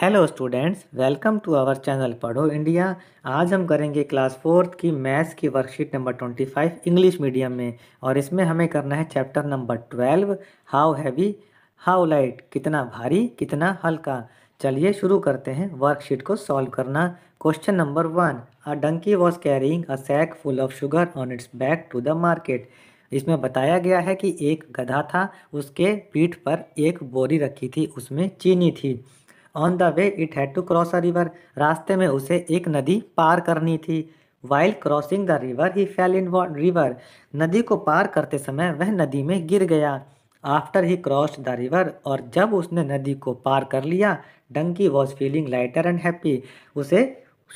hello students welcome to our channel Padho India आज हम करेंगे क्लास फोर्थ की मैथ्स की worksheet number twenty five English medium में और इसमें हमें करना है chapter number twelve how heavy how light कितना भारी कितना हल्का चलिए शुरू करते हैं वर्कशीट को सॉल्व करना question number one a donkey was carrying a sack full of sugar on its back to the market इसमें बताया गया है कि एक गधा था उसके पीठ पर एक बोरी रखी थी उसमें चीनी थी on the way it had to cross a river रास्ते में उसे एक नदी पार करनी थी while crossing the river he fell in river नदी को पार करते समय वह नदी में गिर गया after he cross the river और जब उसने नदी को पार कर लिया donkey was feeling lighter and happy उसे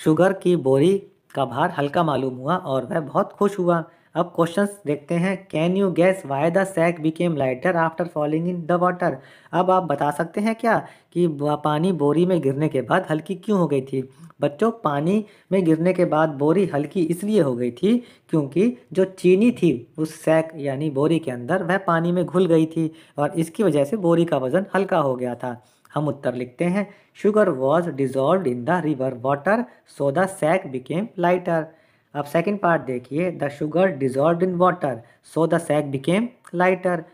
शुगर की बोरी का भार हल्का मालूम हुआ और वह बहुत खुश हुआ अब क्वेश्चन देखते हैं can you guess why the sack became lighter after falling in the water अब आप बता सकते हैं क्या कि पानी बोरी में गिरने के बाद हल्की क्यों हो गई थी बच्चों पानी में गिरने के बाद बोरी हल्की इसलिए हो गई थी क्योंकि जो चीनी थी उस सैक यानी बोरी के अंदर वह पानी में घुल गई थी और इसकी वजह से बोरी का वज़न हल्का हो गया था हम उत्तर लिखते हैं sugar was dissolve in the river water so the sack became lighter अब सेकेंड पार्ट देखिए the sugar dissolve in water so the sack became lighter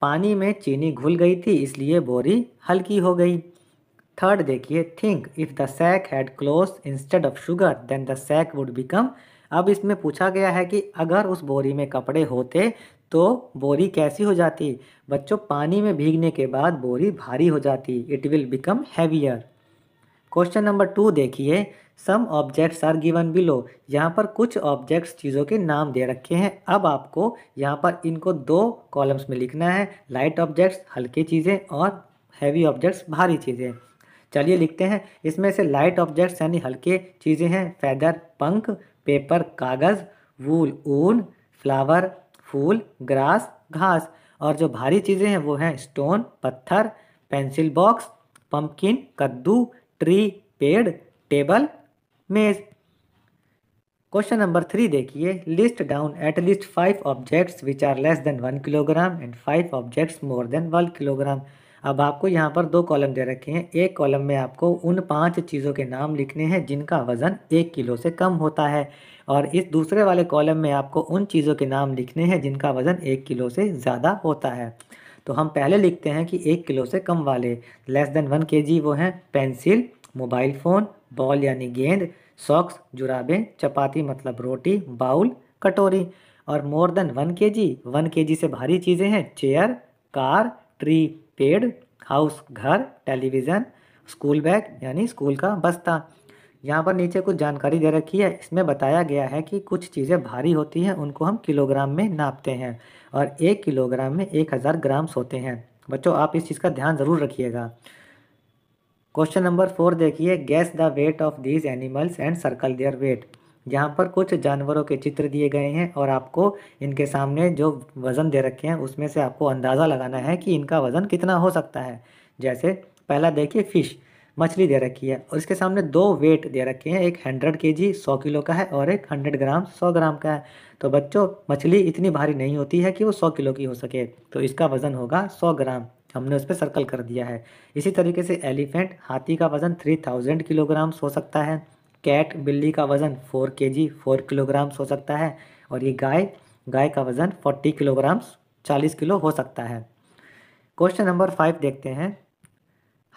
पानी में चीनी घुल गई थी इसलिए बोरी हल्की हो गई थर्ड देखिए think if the sack had clothes instead of sugar then the sack would become अब इसमें पूछा गया है कि अगर उस बोरी में कपड़े होते तो बोरी कैसी हो जाती बच्चों पानी में भीगने के बाद बोरी भारी हो जाती it will become heavier question number two देखिए some objects are given below यहाँ पर कुछ ऑब्जेक्ट्स चीज़ों के नाम दे रखे हैं अब आपको यहाँ पर इनको दो कॉलम्स में लिखना है लाइट ऑब्जेक्ट्स हल्की चीज़ें और हैवी ऑब्जेक्ट्स भारी चीज़ें चलिए लिखते हैं इसमें से लाइट ऑब्जेक्ट्स यानी हल्के चीज़ें हैं फैदर पंख पेपर कागज़ वूल ऊन फ्लावर फूल ग्रास घास और जो भारी चीज़ें हैं वो हैं स्टोन पत्थर पेंसिल बॉक्स पंपकिन कद्दू ट्री पेड़ टेबल मेज क्वेश्चन नंबर थ्री देखिए list down at least five objects which are less than one kilogram and five objects more than one kilogram अब आपको यहाँ पर दो कॉलम दे रखे हैं एक कॉलम में आपको उन पांच चीज़ों के नाम लिखने हैं जिनका वज़न एक किलो से कम होता है और इस दूसरे वाले कॉलम में आपको उन चीज़ों के नाम लिखने हैं जिनका वज़न एक किलो से ज़्यादा होता है तो हम पहले लिखते हैं कि एक किलो से कम वाले लेस देन वन के वो हैं पेंसिल मोबाइल फ़ोन बॉल यानी गेंद सॉक्स जुराबें चपाती मतलब रोटी बाउल कटोरी और मोर देन वन के जी वन के जी से भारी चीज़ें हैं चेयर कार ट्री पेड़ हाउस घर टेलीविज़न स्कूल बैग यानी स्कूल का बस्ता यहाँ पर नीचे कुछ जानकारी दे रखी है इसमें बताया गया है कि कुछ चीज़ें भारी होती हैं उनको हम किलोग्राम में नापते हैं और एक किलोग्राम में एक हज़ार ग्राम्स होते हैं बच्चों आप इस चीज़ का ध्यान ज़रूर रखिएगा क्वेश्चन नंबर फोर देखिए guess the weight of these animals and circle their weight यहाँ पर कुछ जानवरों के चित्र दिए गए हैं और आपको इनके सामने जो वज़न दे रखे हैं उसमें से आपको अंदाज़ा लगाना है कि इनका वज़न कितना हो सकता है जैसे पहला देखिए फ़िश मछली दे रखी है और इसके सामने दो वेट दे रखे हैं एक हंड्रेड के जी सौ किलो का है और एक हंड्रेड ग्राम सौ ग्राम का है तो बच्चों मछली इतनी भारी नहीं होती है कि वो सौ किलो की हो सके तो इसका वज़न होगा सौ ग्राम हमने उस पर सर्कल कर दिया है इसी तरीके से एलिफेंट हाथी का वज़न थ्री थाउजेंड किलोग्राम्स हो सकता है कैट बिल्ली का वज़न फोर के जी फोर किलोग्राम्स हो सकता है और ये गाय गाय का वज़न फोर्टी किलोग्राम्स चालीस किलो हो सकता है क्वेश्चन नंबर फाइव देखते हैं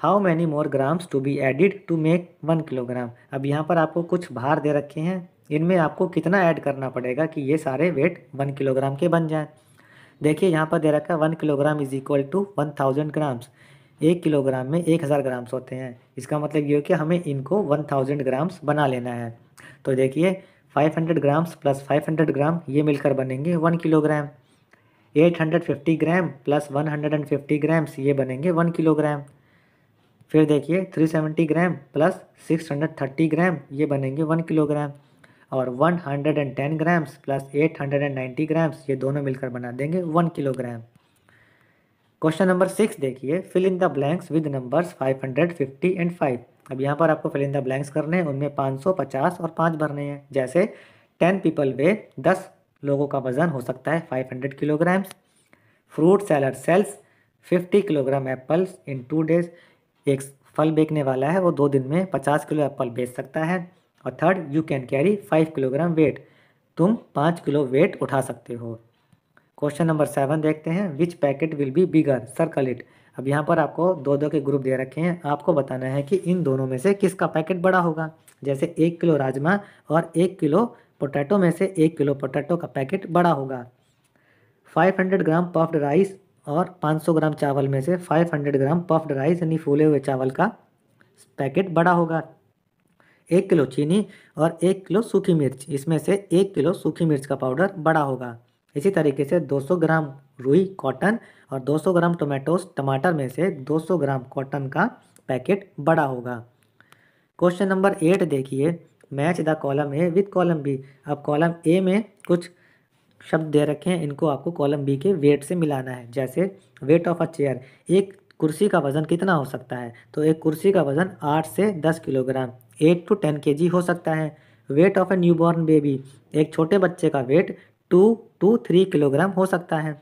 how many more grams to be added to make one kilogram अब यहाँ पर आपको कुछ भार दे रखे हैं इनमें आपको कितना ऐड करना पड़ेगा कि ये सारे वेट वन किलोग्राम के बन जाएं देखिए यहाँ पर दे रखा है one kilogram is equal to one thousand grams एक किलोग्राम में एक हज़ार ग्राम्स होते हैं इसका मतलब ये हो कि हमें इनको वन थाउजेंड ग्राम्स बना लेना है तो देखिए five hundred grams plus five hundred gram ये मिलकर बनेंगे one kilogram eight hundred fifty gram plus one hundred and fifty grams ये बनेंगे वन किलोग्राम फिर देखिए 370 ग्राम प्लस 630 ग्राम ये बनेंगे 1 किलोग्राम और 110 ग्राम्स प्लस 890 ग्राम्स ये दोनों मिलकर बना देंगे 1 किलोग्राम क्वेश्चन नंबर सिक्स देखिए fill in the blanks with numbers 550 and 5 अब यहाँ पर आपको फिल इन द ब्लैंक्स करने हैं उनमें 550 और 5 भरने हैं जैसे 10 पीपल वे 10 लोगों का वजन हो सकता है 500 kilograms fruit seller sells 50 kilogram apples in two days एक फल बेचने वाला है वो दो दिन में पचास किलो एप्पल बेच सकता है और third you can carry five kilogram weight तुम पाँच किलो वेट उठा सकते हो क्वेश्चन नंबर सेवन देखते हैं which packet will be bigger circle it अब यहाँ पर आपको दो दो के ग्रुप दे रखे हैं आपको बताना है कि इन दोनों में से किसका पैकेट बड़ा होगा जैसे एक किलो राजमा और एक किलो पोटैटो में से एक किलो पोटैटो का पैकेट बड़ा होगा 500 ग्राम पफ्ड राइस और 500 ग्राम चावल में से 500 ग्राम पफ्ड राइस यानी फूले हुए चावल का पैकेट बड़ा होगा एक किलो चीनी और एक किलो सूखी मिर्च इसमें से एक किलो सूखी मिर्च का पाउडर बड़ा होगा इसी तरीके से 200 ग्राम रुई कॉटन और 200 ग्राम टोमेटोस टमाटर में से 200 ग्राम कॉटन का पैकेट बड़ा होगा क्वेश्चन नंबर एट देखिए match the column A with column B अब कॉलम ए में कुछ शब्द दे रखे हैं इनको आपको कॉलम बी के वेट से मिलाना है जैसे वेट ऑफ अ चेयर एक कुर्सी का वज़न कितना हो सकता है तो एक कुर्सी का वज़न आठ से दस किलोग्राम एट टू टेन के हो सकता है weight of a newborn baby एक छोटे बच्चे का weight two to three kilogram हो सकता है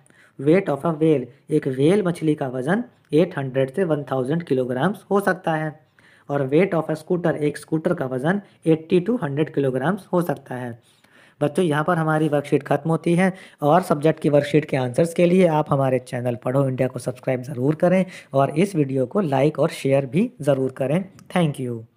वेट ऑफ अ वेल एक वेल मछली का वज़न 800 से 1000 किलोग्राम्स हो सकता है और वेट ऑफ अ स्कूटर एक स्कूटर का वज़न 80 टू 100 किलोग्राम्स हो सकता है बच्चों यहाँ पर हमारी वर्कशीट खत्म होती है और सब्जेक्ट की वर्कशीट के आंसर्स के लिए आप हमारे चैनल पढ़ो इंडिया को सब्सक्राइब ज़रूर करें और इस वीडियो को लाइक और शेयर भी ज़रूर करें थैंक यू